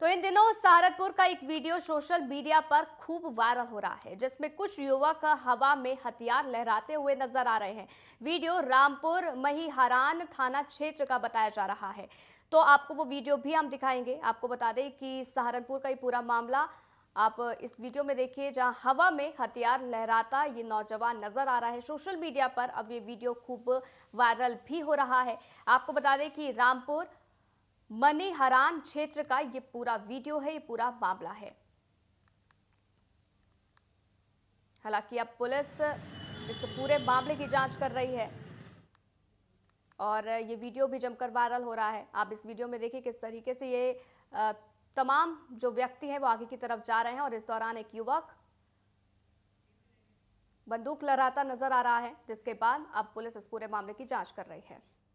तो इन दिनों सहारनपुर का एक वीडियो सोशल मीडिया पर खूब वायरल हो रहा है जिसमें कुछ युवक हवा में हथियार लहराते हुए नजर आ रहे हैं वीडियो रामपुर महीहरान थाना क्षेत्र का बताया जा रहा है तो आपको वो वीडियो भी हम दिखाएंगे आपको बता दें कि सहारनपुर का ये पूरा मामला आप इस वीडियो में देखिए जहां हवा में हथियार लहराता ये नौजवान नजर आ रहा है सोशल मीडिया पर अब ये वीडियो खूब वायरल भी हो रहा है आपको बता दें कि रामपुर मनीहरान क्षेत्र का ये पूरा वीडियो है ये पूरा मामला है हालांकि अब पुलिस इस पूरे मामले की जांच कर रही है और ये वीडियो भी जमकर वायरल हो रहा है आप इस वीडियो में देखिए किस तरीके से ये तमाम जो व्यक्ति हैं वो आगे की तरफ जा रहे हैं और इस दौरान एक युवक बंदूक लहराता नजर आ रहा है जिसके बाद अब पुलिस इस पूरे मामले की जांच कर रही है